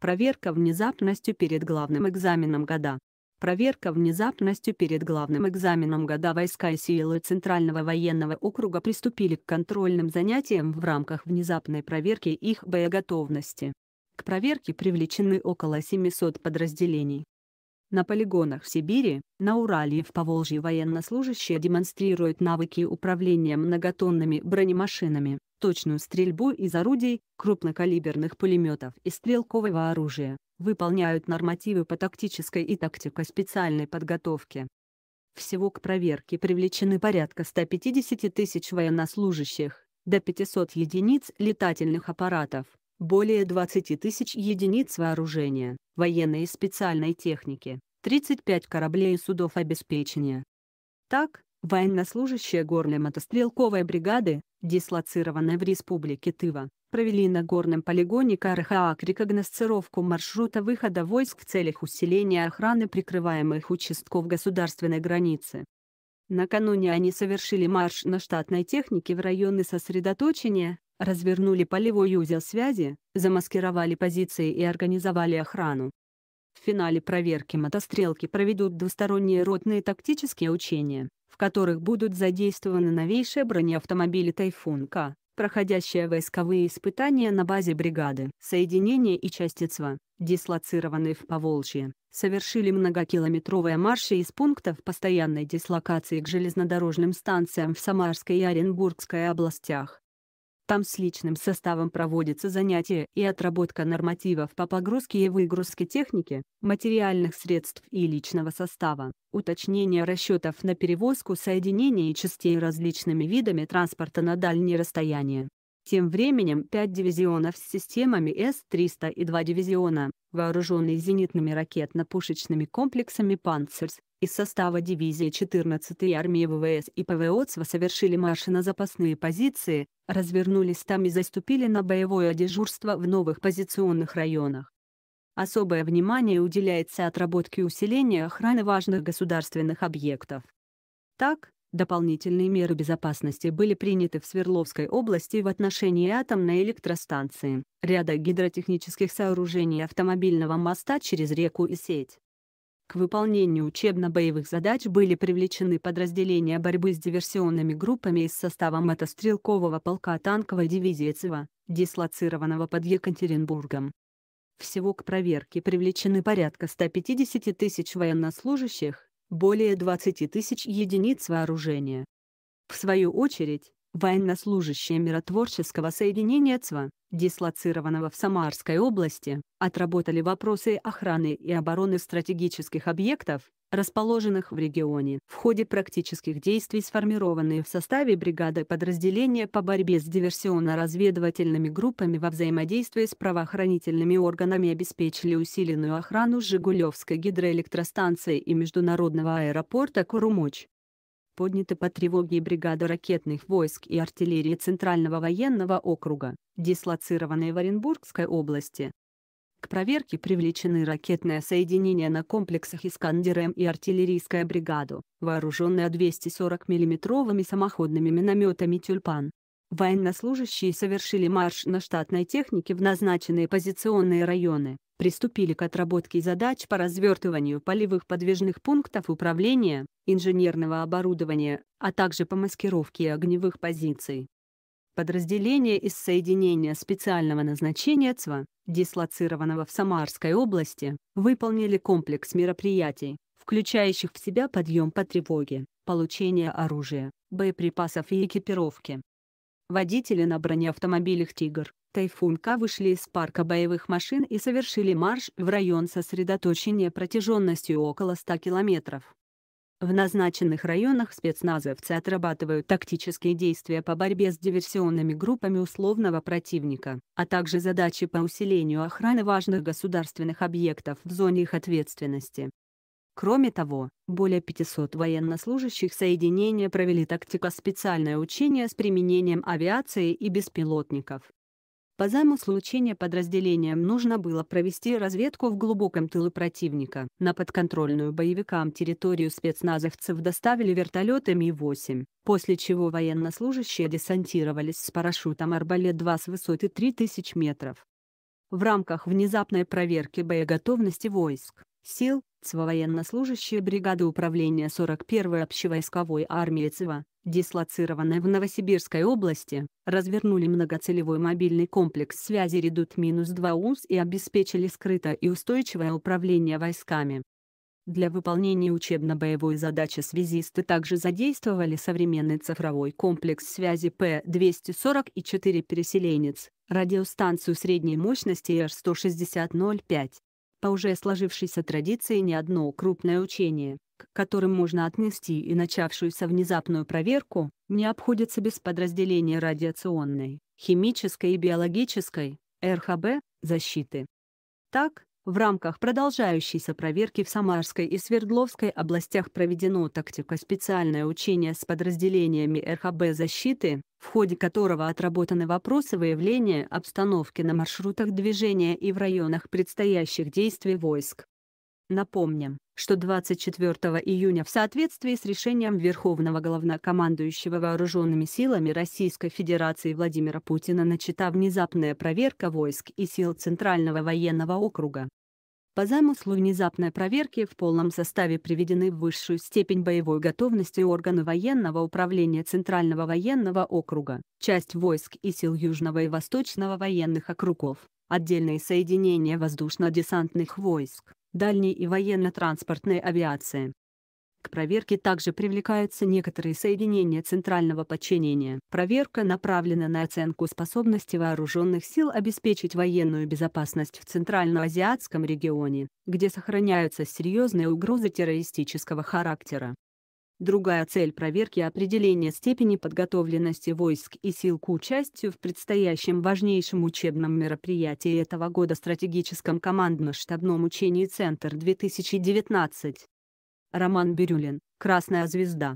Проверка внезапностью перед главным экзаменом года. Проверка внезапностью перед главным экзаменом года войска и силы Центрального военного округа приступили к контрольным занятиям в рамках внезапной проверки их боеготовности. К проверке привлечены около 700 подразделений. На полигонах в Сибири, на Урале и в Поволжье военнослужащие демонстрируют навыки управления многотонными бронемашинами, точную стрельбу из орудий, крупнокалиберных пулеметов и стрелкового оружия, выполняют нормативы по тактической и тактико-специальной подготовке. Всего к проверке привлечены порядка 150 тысяч военнослужащих, до 500 единиц летательных аппаратов, более 20 тысяч единиц вооружения, военной и специальной техники, 35 кораблей и судов обеспечения. Так, военнослужащие горной мотострелковой бригады, дислоцированной в республике Тыва, провели на горном полигоне Карахаак рекогносцировку маршрута выхода войск в целях усиления охраны прикрываемых участков государственной границы. Накануне они совершили марш на штатной технике в районы сосредоточения, развернули полевой узел связи, замаскировали позиции и организовали охрану. В финале проверки мотострелки проведут двусторонние ротные тактические учения, в которых будут задействованы новейшие бронеавтомобили «Тайфун-К», проходящие войсковые испытания на базе бригады. Соединения и части ЦВА, дислоцированные в Поволжье, совершили многокилометровые марши из пунктов постоянной дислокации к железнодорожным станциям в Самарской и Оренбургской областях. Там с личным составом проводятся занятия и отработка нормативов по погрузке и выгрузке техники, материальных средств и личного состава, уточнение расчетов на перевозку соединений и частей различными видами транспорта на дальние расстояния. Тем временем 5 дивизионов с системами С-300 и 2 дивизиона, вооруженные зенитными ракетно-пушечными комплексами «Панцерс», из состава дивизии 14-й армии ВВС и ПВО ЦВА совершили марши на запасные позиции, развернулись там и заступили на боевое дежурство в новых позиционных районах. Особое внимание уделяется отработке усиления охраны важных государственных объектов. Так, дополнительные меры безопасности были приняты в Свердловской области в отношении атомной электростанции, ряда гидротехнических сооружений автомобильного моста через реку и сеть. К выполнению учебно-боевых задач были привлечены подразделения борьбы с диверсионными группами из состава мотострелкового полка танковой дивизии ЦВА, дислоцированного под Екатеринбургом. Всего к проверке привлечены порядка 150 тысяч военнослужащих, более 20 тысяч единиц вооружения. В свою очередь, военнослужащие миротворческого соединения ЦВА, дислоцированного в Самарской области, отработали вопросы охраны и обороны стратегических объектов, расположенных в регионе. В ходе практических действий сформированные в составе бригады подразделения по борьбе с диверсионно-разведывательными группами во взаимодействии с правоохранительными органами обеспечили усиленную охрану Жигулевской гидроэлектростанции и международного аэропорта Курумуч подняты по тревоге бригады ракетных войск и артиллерии Центрального военного округа, дислоцированные в Оренбургской области. К проверке привлечены ракетное соединение на комплексах «Искандер м и артиллерийская бригада, вооруженная 240 миллиметровыми самоходными минометами «Тюльпан». Военнослужащие совершили марш на штатной технике в назначенные позиционные районы, приступили к отработке задач по развертыванию полевых подвижных пунктов управления, инженерного оборудования, а также по маскировке огневых позиций. Подразделение из соединения специального назначения ЦВА, дислоцированного в Самарской области, выполнили комплекс мероприятий, включающих в себя подъем по тревоге, получение оружия, боеприпасов и экипировки, Водители на бронеавтомобилях «Тигр», Тайфунка вышли из парка боевых машин и совершили марш в район сосредоточения протяженностью около 100 километров. В назначенных районах спецназовцы отрабатывают тактические действия по борьбе с диверсионными группами условного противника, а также задачи по усилению охраны важных государственных объектов в зоне их ответственности. Кроме того, более 500 военнослужащих соединения провели тактико-специальное учение с применением авиации и беспилотников. По замыслу учения подразделениям нужно было провести разведку в глубоком тылу противника. На подконтрольную боевикам территорию спецназовцев доставили вертолеты Ми-8, после чего военнослужащие десантировались с парашютом «Арбалет-2» с высоты 3000 метров. В рамках внезапной проверки боеготовности войск сил, ЦВА военнослужащие бригады управления 41-й общевойсковой армии ЦВА, дислоцированной в Новосибирской области, развернули многоцелевой мобильный комплекс связи «Редут-2 УЗ» и обеспечили скрытое и устойчивое управление войсками. Для выполнения учебно-боевой задачи связисты также задействовали современный цифровой комплекс связи П-240 и 4 переселенец, радиостанцию средней мощности р 160 по уже сложившейся традиции ни одно крупное учение, к которым можно отнести и начавшуюся внезапную проверку, не обходится без подразделения радиационной, химической и биологической, РХБ, защиты. Так, в рамках продолжающейся проверки в Самарской и Свердловской областях проведено тактико-специальное учение с подразделениями РХБ «Защиты», в ходе которого отработаны вопросы выявления обстановки на маршрутах движения и в районах предстоящих действий войск. Напомним, что 24 июня в соответствии с решением Верховного Главнокомандующего Вооруженными силами Российской Федерации Владимира Путина начата внезапная проверка войск и сил Центрального военного округа. По замыслу внезапной проверки в полном составе приведены в высшую степень боевой готовности органы военного управления Центрального военного округа, часть войск и сил Южного и Восточного военных округов, отдельные соединения воздушно-десантных войск, дальней и военно-транспортной авиации. К проверке также привлекаются некоторые соединения центрального подчинения. Проверка направлена на оценку способности вооруженных сил обеспечить военную безопасность в Центральноазиатском регионе, где сохраняются серьезные угрозы террористического характера. Другая цель проверки — определение степени подготовленности войск и сил к участию в предстоящем важнейшем учебном мероприятии этого года стратегическом командно-штабном учении «Центр-2019». Роман Бирюлин, «Красная звезда».